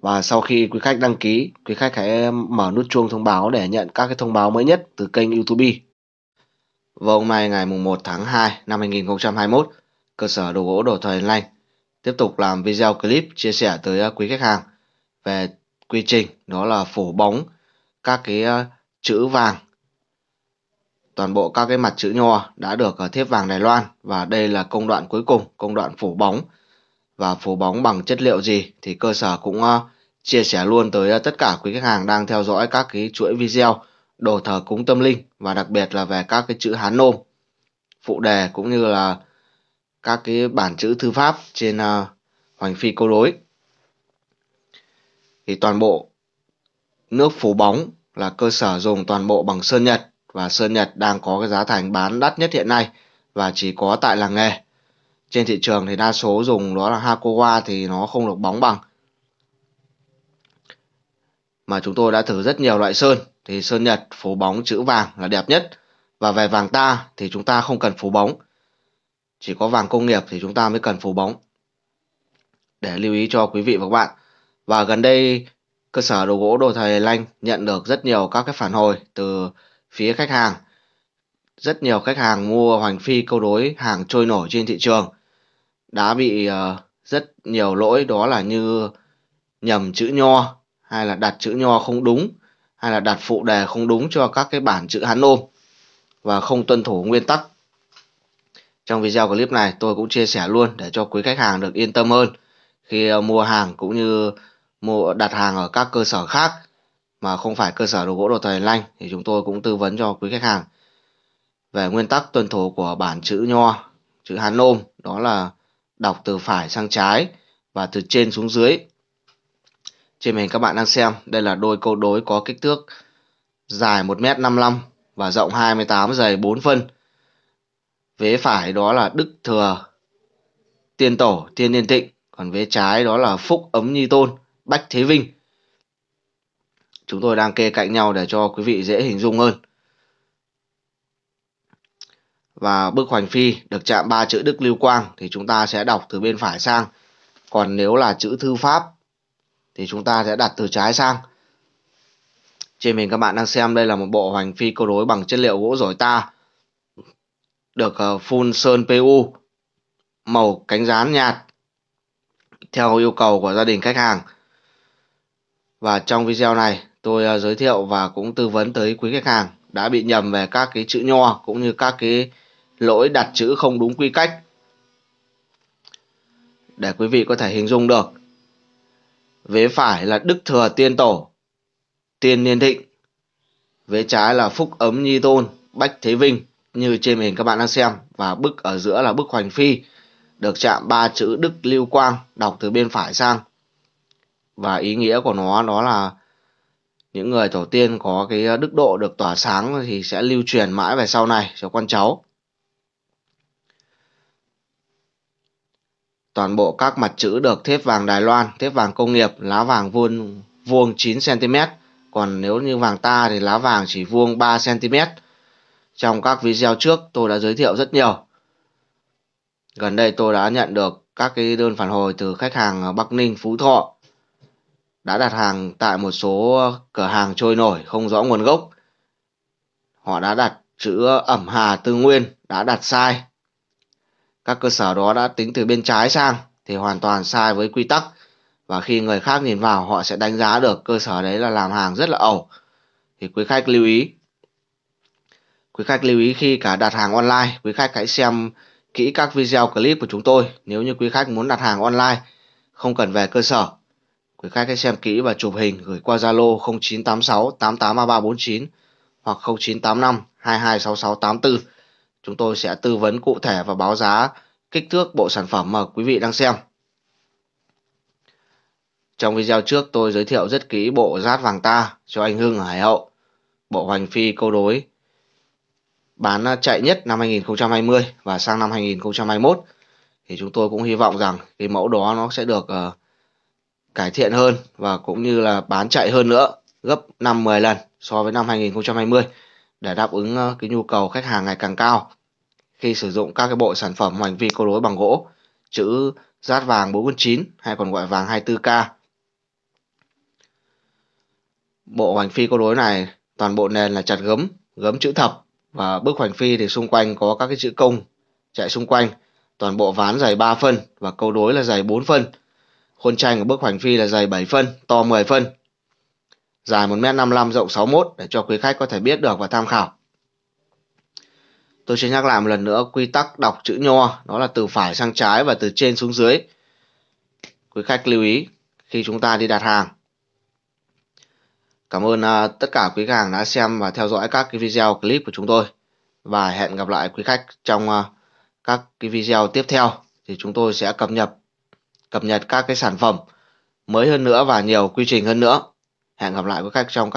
Và sau khi quý khách đăng ký, quý khách hãy mở nút chuông thông báo để nhận các cái thông báo mới nhất từ kênh YouTube. Và hôm nay ngày mùng 1 tháng 2 năm 2021, cơ sở đồ gỗ đồ thời lành tiếp tục làm video clip chia sẻ tới à, quý khách hàng về quy trình đó là phủ bóng các cái à, chữ vàng toàn bộ các cái mặt chữ nho đã được à, thép vàng Đài Loan và đây là công đoạn cuối cùng, công đoạn phủ bóng và phố bóng bằng chất liệu gì thì cơ sở cũng ờ, chia sẻ luôn tới ờ, tất cả quý khách hàng đang theo dõi các cái chuỗi video đồ thờ cúng tâm linh và đặc biệt là về các cái chữ Hán Nôm, phụ đề cũng như là các cái bản chữ thư pháp trên uh, hoành phi câu đối. Thì toàn bộ nước phủ bóng là cơ sở dùng toàn bộ bằng sơn Nhật và sơn Nhật đang có cái giá thành bán đắt nhất hiện nay và chỉ có tại làng nghề trên thị trường thì đa số dùng đó là Hakowa thì nó không được bóng bằng mà chúng tôi đã thử rất nhiều loại sơn thì sơn Nhật phủ bóng chữ vàng là đẹp nhất và về vàng ta thì chúng ta không cần phủ bóng chỉ có vàng công nghiệp thì chúng ta mới cần phủ bóng để lưu ý cho quý vị và các bạn và gần đây cơ sở đồ gỗ đồ thầy Lanh nhận được rất nhiều các cái phản hồi từ phía khách hàng rất nhiều khách hàng mua hoành phi câu đối hàng trôi nổi trên thị trường đã bị ờ, rất nhiều lỗi đó là như nhầm chữ nho hay là đặt chữ nho không đúng hay là đặt phụ đề không đúng cho các cái bản chữ hán nôm và không tuân thủ nguyên tắc trong video clip này tôi cũng chia sẻ luôn để cho quý khách hàng được yên tâm hơn khi ờ, mua hàng cũng như mua đặt hàng ở các cơ sở khác mà không phải cơ sở đồ gỗ đồ thời lanh thì chúng tôi cũng tư vấn cho quý khách hàng về nguyên tắc tuân thủ của bản chữ nho chữ hán nôm đó là đọc từ phải sang trái và từ trên xuống dưới trên màn hình các bạn đang xem đây là đôi câu đối có kích thước dài 1m55 và rộng 28 dày 4 phân vế phải đó là đức thừa tiên tổ tiên niên tịnh còn vế trái đó là phúc ấm nhi tôn bách thế vinh chúng tôi đang kê cạnh nhau để cho quý vị dễ hình dung hơn và bức hoành phi được chạm ba chữ Đức Lưu Quang thì chúng ta sẽ đọc từ bên phải sang. Còn nếu là chữ thư pháp thì chúng ta sẽ đặt từ trái sang. Trên mình các bạn đang xem đây là một bộ hoành phi câu đối bằng chất liệu gỗ giỏi ta được ờ, phun sơn PU màu cánh rán nhạt theo yêu cầu của gia đình khách hàng. Và trong video này tôi ờ, giới thiệu và cũng tư vấn tới quý khách hàng đã bị nhầm về các cái chữ nho cũng như các cái lỗi đặt chữ không đúng quy cách để quý vị có thể hình dung được vế phải là đức thừa tiên tổ tiên niên thịnh vế trái là phúc ấm nhi tôn bách thế vinh như trên hình các bạn đang xem và bức ở giữa là bức hoành phi được chạm ba chữ đức lưu quang đọc từ bên phải sang và ý nghĩa của nó đó là những người tổ tiên có cái đức độ được tỏa sáng thì sẽ lưu truyền mãi về sau này cho con cháu toàn bộ các mặt chữ được thép vàng Đài Loan, thép vàng công nghiệp, lá vàng vuông vuông 9 cm, còn nếu như vàng ta thì lá vàng chỉ vuông 3 cm. Trong các video trước tôi đã giới thiệu rất nhiều. Gần đây tôi đã nhận được các cái đơn phản hồi từ khách hàng Bắc Ninh, Phú Thọ đã đặt hàng tại một số cửa hàng trôi nổi không rõ nguồn gốc. Họ đã đặt chữ ẩm hà tư nguyên đã đặt sai các cơ sở đó đã tính từ bên trái sang thì hoàn toàn sai với quy tắc và khi người khác nhìn vào họ sẽ đánh giá được cơ sở đấy là làm hàng rất là ẩu thì quý khách lưu ý quý khách lưu ý khi cả đặt hàng online quý khách hãy xem kỹ các video clip của chúng tôi nếu như quý khách muốn đặt hàng online không cần về cơ sở quý khách hãy xem kỹ và chụp hình gửi qua Zalo 0986883349 hoặc 0985226684 chúng tôi sẽ tư vấn cụ thể và báo giá kích thước bộ sản phẩm mà quý vị đang xem. Trong video trước tôi giới thiệu rất kỹ bộ rát vàng ta cho anh Hưng ở Hải Hậu, bộ hoành phi câu đối bán chạy nhất năm 2020 và sang năm 2021 thì chúng tôi cũng hy vọng rằng cái mẫu đó nó sẽ được uh, cải thiện hơn và cũng như là bán chạy hơn nữa gấp 5 10 lần so với năm 2020 để đáp ứng ờ, cái nhu cầu khách hàng ngày càng cao khi sử dụng các cái bộ sản phẩm hoành vi câu đối bằng gỗ chữ rát vàng 49 hay còn gọi vàng 24K. Bộ hoành phi câu đối này toàn bộ nền là chặt gấm, gấm chữ thập và bức hoành phi thì xung quanh có các cái chữ công chạy xung quanh. Toàn bộ ván dày 3 phân và câu đối là dày 4 phân. Khuôn tranh của bức hoành phi là dày 7 phân, to 10 phân dài 1m55 rộng 61 để cho quý khách có thể biết được và tham khảo. Tôi sẽ nhắc lại một lần nữa quy tắc đọc chữ nho, đó là từ phải sang trái và từ trên xuống dưới. Quý khách lưu ý khi chúng ta đi đặt hàng. Cảm ơn à, tất cả quý khách hàng đã xem và theo dõi các cái video clip của chúng tôi và hẹn gặp lại quý khách trong à, các cái video tiếp theo thì chúng tôi sẽ cập nhật cập nhật các cái sản phẩm mới hơn nữa và nhiều quy trình hơn nữa hẹn gặp lại các trong các